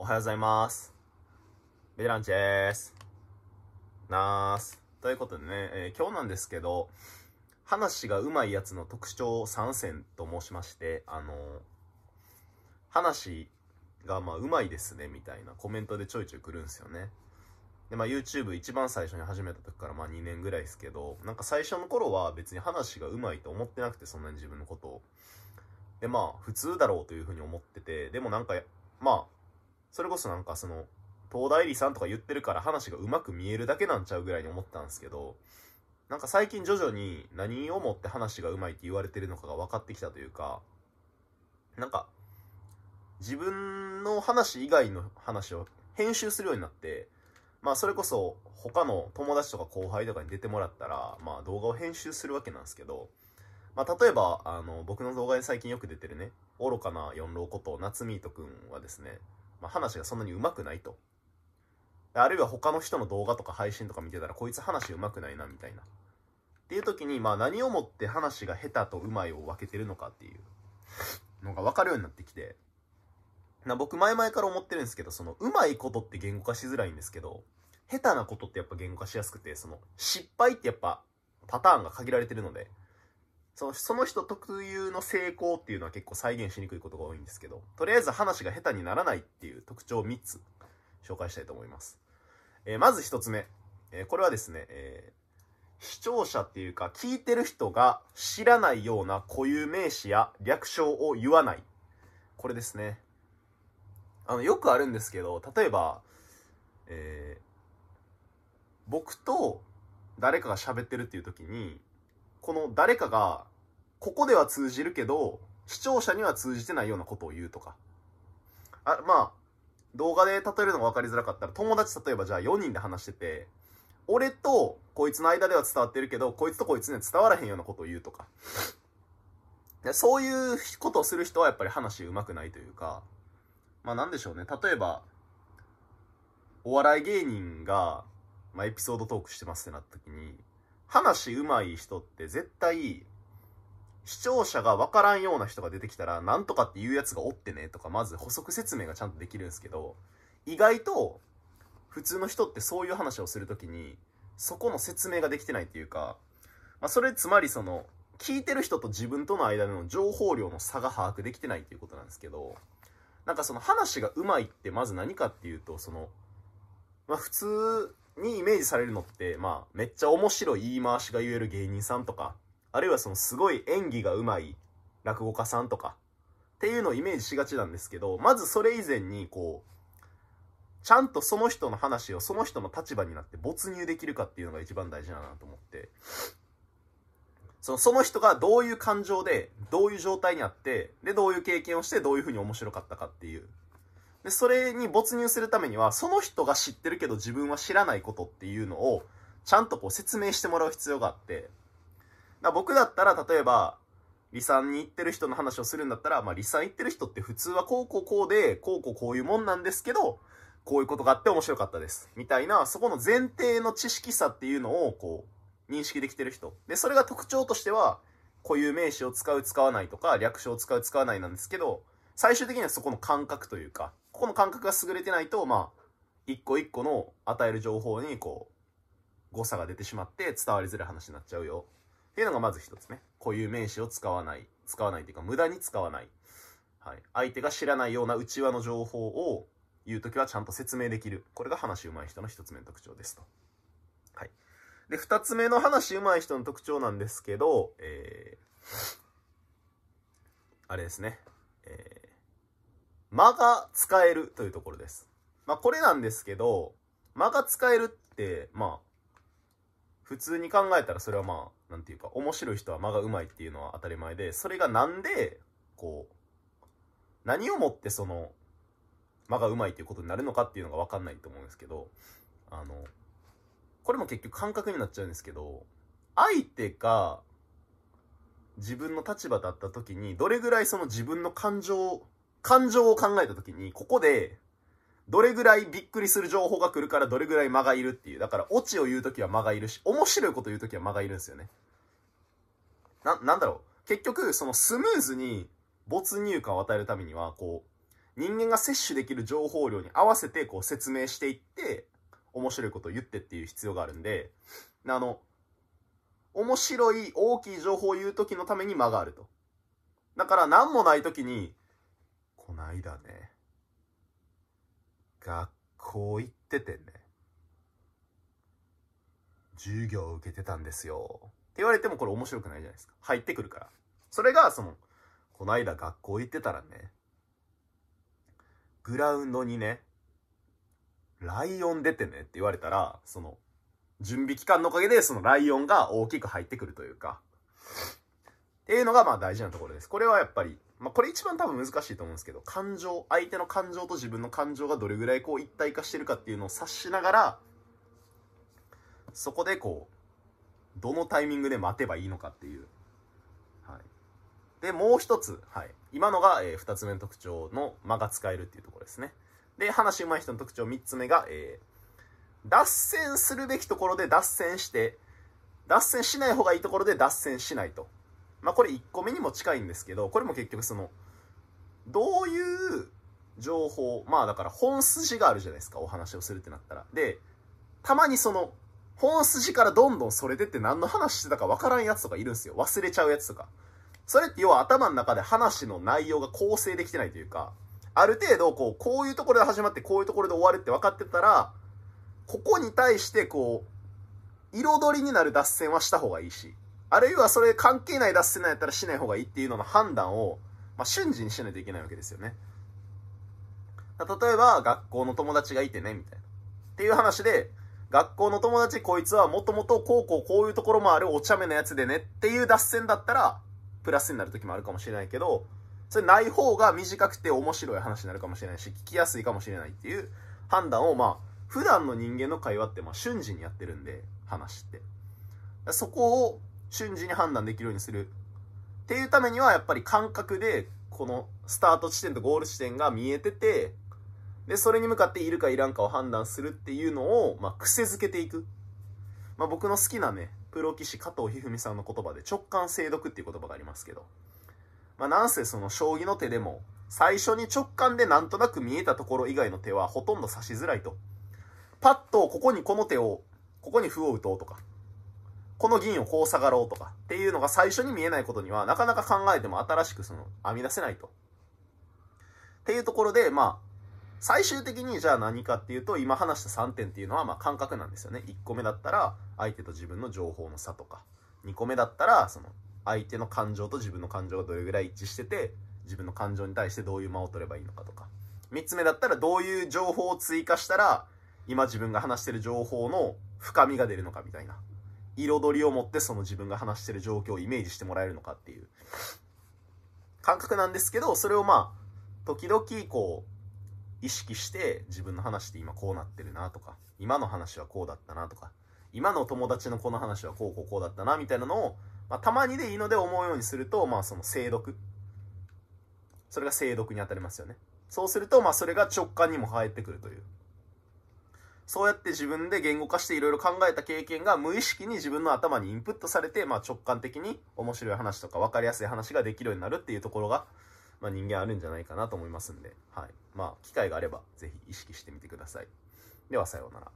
おはようございます。ベテランチェーす。なーす。ということでね、えー、今日なんですけど、話がうまいやつの特徴3選と申しまして、あのー、話がまあうまいですね、みたいなコメントでちょいちょい来るんですよね。で、まあ YouTube 一番最初に始めた時からまあ2年ぐらいですけど、なんか最初の頃は別に話がうまいと思ってなくて、そんなに自分のことを。で、まあ普通だろうというふうに思ってて、でもなんか、まあそれこそなんかその、東大理さんとか言ってるから話がうまく見えるだけなんちゃうぐらいに思ったんですけど、なんか最近徐々に何をもって話がうまいって言われてるのかが分かってきたというか、なんか、自分の話以外の話を編集するようになって、まあそれこそ他の友達とか後輩とかに出てもらったら、まあ動画を編集するわけなんですけど、まあ例えば、あの、僕の動画で最近よく出てるね、愚かな四郎こと夏ミートくんはですね、まあ、話がそんなに上手くないと。あるいは他の人の動画とか配信とか見てたら、こいつ話上手くないな、みたいな。っていう時に、まあ何をもって話が下手と上手いを分けてるのかっていうのが分かるようになってきて、な僕前々から思ってるんですけど、その上手いことって言語化しづらいんですけど、下手なことってやっぱ言語化しやすくて、その失敗ってやっぱパターンが限られてるので、そのその人特有の成功っていうのは結構再現しにくいことが多いんですけど、とりあえず話が下手にならないっていう特徴を3つ紹介したいと思います。えー、まず1つ目。えー、これはですね、えー、視聴者っていうか聞いてる人が知らないような固有名詞や略称を言わない。これですね。あの、よくあるんですけど、例えば、え僕と誰かが喋ってるっていう時に、この誰かが、ここでは通じるけど、視聴者には通じてないようなことを言うとか。あ、まあ、動画で例えるのが分かりづらかったら、友達例えばじゃあ4人で話してて、俺とこいつの間では伝わってるけど、こいつとこいつには伝わらへんようなことを言うとか。そういうことをする人はやっぱり話上手くないというか、まあなんでしょうね。例えば、お笑い芸人が、まあエピソードトークしてますってなった時に、話うまい人って絶対、視聴者がわからんような人が出てきたら、なんとかって言うやつがおってねとか、まず補足説明がちゃんとできるんですけど、意外と、普通の人ってそういう話をするときに、そこの説明ができてないっていうか、まあ、それつまりその、聞いてる人と自分との間の情報量の差が把握できてないっていうことなんですけど、なんかその話がうまいってまず何かっていうと、その、まあ、普通、にイメージされるのって、まあ、めっちゃ面白い言い回しが言える芸人さんとか、あるいはそのすごい演技がうまい落語家さんとか、っていうのをイメージしがちなんですけど、まずそれ以前に、こう、ちゃんとその人の話をその人の立場になって没入できるかっていうのが一番大事だなと思って、そのその人がどういう感情で、どういう状態にあって、で、どういう経験をして、どういうふうに面白かったかっていうで、それに没入するためには、その人が知ってるけど自分は知らないことっていうのを、ちゃんとこう説明してもらう必要があって、だ僕だったら、例えば、離散に行ってる人の話をするんだったら、まあ、離散行ってる人って普通はこうこうこうで、こうこうこういうもんなんですけど、こういうことがあって面白かったです。みたいな、そこの前提の知識差っていうのを、こう、認識できてる人。で、それが特徴としては、固有名詞を使う、使わないとか、略称を使う、使わないなんですけど、最終的にはそこの感覚というか、ここの感覚が優れてないと、まあ、一個一個の与える情報に、こう、誤差が出てしまって伝わりづらい話になっちゃうよ。っていうのがまず一つね。固有名詞を使わない。使わないというか、無駄に使わない。はい。相手が知らないような内輪の情報を言うときはちゃんと説明できる。これが話上手い人の一つ目の特徴ですと。はい。で、二つ目の話上手い人の特徴なんですけど、えー、あれですね。えー間が使えるというところです。まあ、これなんですけど、間が使えるって、まあ、普通に考えたらそれはまあ、なんていうか、面白い人は間が上手いっていうのは当たり前で、それがなんで、こう、何をもってその、間が上手いっていうことになるのかっていうのがわかんないと思うんですけど、あの、これも結局感覚になっちゃうんですけど、相手が自分の立場だった時に、どれぐらいその自分の感情を感情を考えた時に、ここで、どれぐらいびっくりする情報が来るからどれぐらい間がいるっていう。だから、オチを言う時は間がいるし、面白いこと言う時は間がいるんですよね。な、なんだろう。結局、そのスムーズに没入感を与えるためには、こう、人間が摂取できる情報量に合わせて、こう、説明していって、面白いことを言ってっていう必要があるんで、あの、面白い大きい情報を言う時のために間があると。だから何もない時にこないだね、学校行っててね、授業受けてたんですよ。って言われてもこれ面白くないじゃないですか。入ってくるから。それが、その、こないだ学校行ってたらね、グラウンドにね、ライオン出てねって言われたら、その、準備期間のおかげで、そのライオンが大きく入ってくるというか、っていうのがまあ大事なところです。これはやっぱりまあ、これ一番多分難しいと思うんですけど、感情、相手の感情と自分の感情がどれぐらいこう一体化してるかっていうのを察しながら、そこでこう、どのタイミングで待てばいいのかっていう。はい。で、もう一つ、はい。今のが、えー、二つ目の特徴の間が使えるっていうところですね。で、話上手い人の特徴三つ目が、えー、脱線するべきところで脱線して、脱線しない方がいいところで脱線しないと。まあ、これ1個目にも近いんですけど、これも結局その、どういう情報、まあだから本筋があるじゃないですか、お話をするってなったら。で、たまにその、本筋からどんどんそれでって何の話してたか分からんやつとかいるんですよ。忘れちゃうやつとか。それって要は頭の中で話の内容が構成できてないというか、ある程度こう、こういうところで始まってこういうところで終わるって分かってたら、ここに対してこう、彩りになる脱線はした方がいいし、あるいはそれ関係ない脱線なんやったらしない方がいいっていうのの判断を、まあ、瞬時にしないといけないわけですよね。例えば、学校の友達がいてね、みたいな。っていう話で、学校の友達こいつはもともとこうこうこういうところもあるお茶目なやつでねっていう脱線だったら、プラスになる時もあるかもしれないけど、それない方が短くて面白い話になるかもしれないし、聞きやすいかもしれないっていう判断を、まあ、普段の人間の会話って、まあ、瞬時にやってるんで、話って。そこを瞬時に判断できるようにするっていうためにはやっぱり感覚でこのスタート地点とゴール地点が見えててでそれに向かっているかいらんかを判断するっていうのを、まあ、癖づけていく、まあ、僕の好きなねプロ棋士加藤一二三さんの言葉で直感精読っていう言葉がありますけど、まあ、なんせその将棋の手でも最初に直感でなんとなく見えたところ以外の手はほとんど指しづらいとパッとここにこの手をここに歩を打とうとかこの銀をこう下がろうとかっていうのが最初に見えないことにはなかなか考えても新しくその編み出せないと。っていうところで、まあ、最終的にじゃあ何かっていうと今話した3点っていうのはまあ感覚なんですよね。1個目だったら相手と自分の情報の差とか2個目だったらその相手の感情と自分の感情がどれぐらい一致してて自分の感情に対してどういう間を取ればいいのかとか3つ目だったらどういう情報を追加したら今自分が話してる情報の深みが出るのかみたいな彩りを持ってその自分が話してる状況をイメージしてもらえるのかっていう感覚なんですけど、それをまあ、時々こう、意識して自分の話って今こうなってるなとか、今の話はこうだったなとか、今の友達のこの話はこうこうこうだったなみたいなのを、まあ、たまにでいいので思うようにすると、まあその精読。それが精読に当たりますよね。そうすると、まあそれが直感にも入ってくるという。そうやって自分で言語化していろいろ考えた経験が無意識に自分の頭にインプットされて、まあ、直感的に面白い話とか分かりやすい話ができるようになるっていうところが、まあ、人間あるんじゃないかなと思いますんで、はい。まあ、機会があればぜひ意識してみてください。では、さようなら。